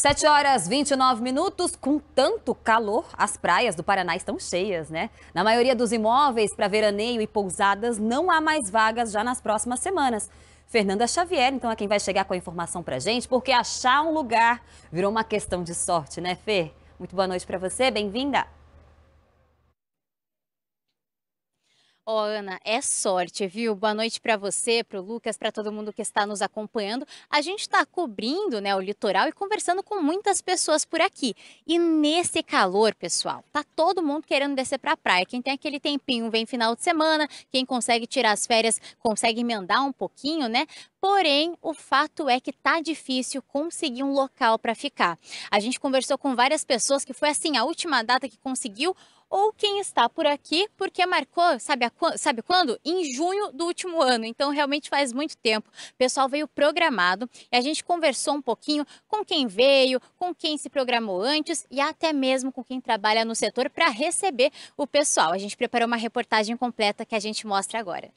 7 horas 29 minutos, com tanto calor, as praias do Paraná estão cheias, né? Na maioria dos imóveis para veraneio e pousadas não há mais vagas já nas próximas semanas. Fernanda Xavier, então, é quem vai chegar com a informação para gente, porque achar um lugar virou uma questão de sorte, né, Fer? Muito boa noite para você, bem-vinda. Ó, oh, Ana, é sorte, viu? Boa noite para você, para o Lucas, para todo mundo que está nos acompanhando. A gente está cobrindo né, o litoral e conversando com muitas pessoas por aqui. E nesse calor, pessoal, tá todo mundo querendo descer para a praia. Quem tem aquele tempinho vem final de semana, quem consegue tirar as férias consegue emendar um pouquinho, né? Porém, o fato é que tá difícil conseguir um local para ficar. A gente conversou com várias pessoas que foi assim a última data que conseguiu ou quem está por aqui porque marcou, sabe, a, sabe quando? Em junho do último ano. Então, realmente faz muito tempo. O pessoal veio programado e a gente conversou um pouquinho com quem veio, com quem se programou antes e até mesmo com quem trabalha no setor para receber o pessoal. A gente preparou uma reportagem completa que a gente mostra agora.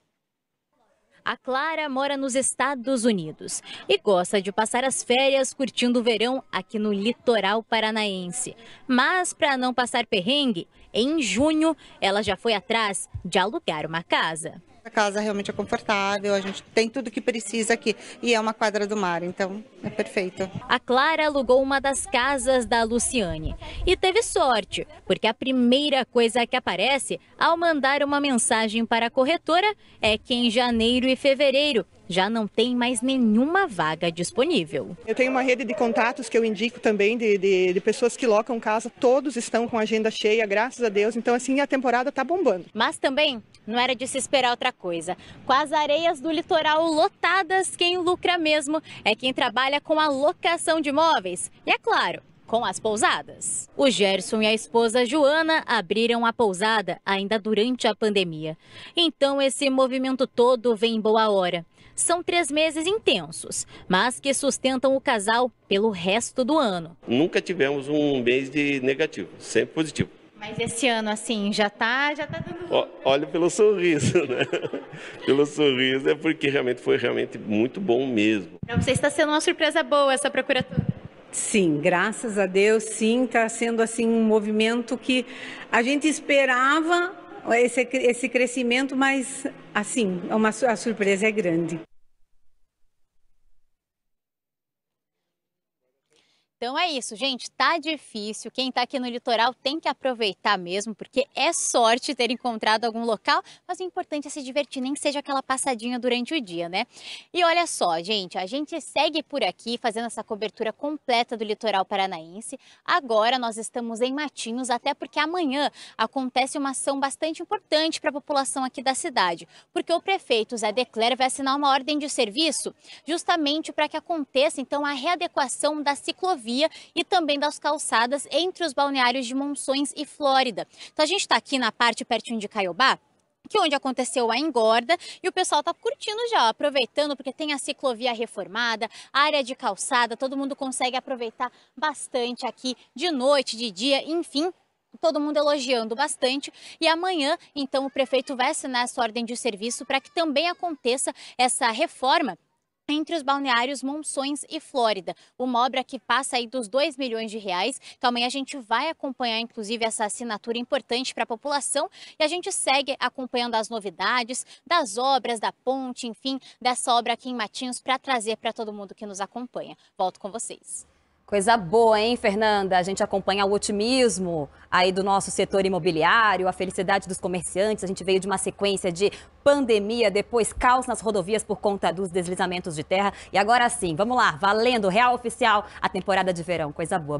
A Clara mora nos Estados Unidos e gosta de passar as férias curtindo o verão aqui no litoral paranaense. Mas para não passar perrengue, em junho ela já foi atrás de alugar uma casa. A casa realmente é confortável, a gente tem tudo que precisa aqui e é uma quadra do mar, então é perfeito. A Clara alugou uma das casas da Luciane e teve sorte, porque a primeira coisa que aparece ao mandar uma mensagem para a corretora é que em janeiro e fevereiro já não tem mais nenhuma vaga disponível. Eu tenho uma rede de contatos que eu indico também de, de, de pessoas que locam casa, todos estão com agenda cheia, graças a Deus. Então, assim, a temporada está bombando. Mas também não era de se esperar outra coisa. Com as areias do litoral lotadas, quem lucra mesmo é quem trabalha com a locação de imóveis. E é claro, com as pousadas. O Gerson e a esposa Joana abriram a pousada ainda durante a pandemia. Então, esse movimento todo vem em boa hora são três meses intensos, mas que sustentam o casal pelo resto do ano. Nunca tivemos um mês de negativo, sempre positivo. Mas esse ano, assim, já está, já tá dando... olha pelo sorriso, né? pelo sorriso é porque realmente foi realmente muito bom mesmo. Para você está sendo uma surpresa boa essa procuratura. Sim, graças a Deus, sim, está sendo assim um movimento que a gente esperava, esse, esse crescimento, mas assim, é uma, a surpresa é grande. Então é isso, gente. Tá difícil. Quem tá aqui no litoral tem que aproveitar mesmo, porque é sorte ter encontrado algum local, mas o importante é se divertir, nem que seja aquela passadinha durante o dia, né? E olha só, gente, a gente segue por aqui fazendo essa cobertura completa do litoral paranaense. Agora nós estamos em Matinhos, até porque amanhã acontece uma ação bastante importante para a população aqui da cidade, porque o prefeito Zé Declerc vai assinar uma ordem de serviço justamente para que aconteça então a readequação da ciclovia e também das calçadas entre os balneários de Monções e Flórida. Então a gente está aqui na parte pertinho de Caiobá, que é onde aconteceu a engorda e o pessoal tá curtindo já, aproveitando porque tem a ciclovia reformada, área de calçada, todo mundo consegue aproveitar bastante aqui de noite, de dia, enfim, todo mundo elogiando bastante. E amanhã, então, o prefeito vai assinar essa ordem de serviço para que também aconteça essa reforma entre os balneários Monções e Flórida. Uma obra que passa aí dos 2 milhões de reais. Então amanhã a gente vai acompanhar, inclusive, essa assinatura importante para a população e a gente segue acompanhando as novidades das obras, da ponte, enfim, dessa obra aqui em Matinhos para trazer para todo mundo que nos acompanha. Volto com vocês. Coisa boa, hein, Fernanda? A gente acompanha o otimismo aí do nosso setor imobiliário, a felicidade dos comerciantes. A gente veio de uma sequência de pandemia, depois caos nas rodovias por conta dos deslizamentos de terra. E agora sim, vamos lá, valendo, Real Oficial, a temporada de verão. Coisa boa.